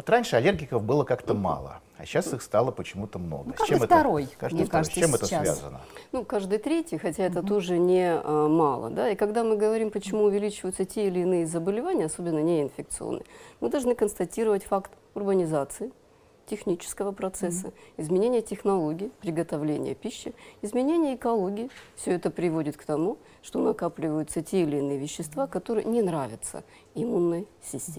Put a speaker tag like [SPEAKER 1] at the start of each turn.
[SPEAKER 1] Вот раньше аллергиков было как-то мало, а сейчас их стало почему-то много. Ну, каждый чем второй, это, каждый мне второй. кажется, с чем сейчас. это связано?
[SPEAKER 2] Ну, каждый третий, хотя это mm-hmm. тоже не а, мало. Да? И когда мы говорим, почему увеличиваются те или иные заболевания, особенно неинфекционные, мы должны констатировать факт урбанизации, технического процесса, mm-hmm. изменения технологий приготовления пищи, изменения экологии. Все это приводит к тому, что накапливаются те или иные вещества, которые не нравятся иммунной системе.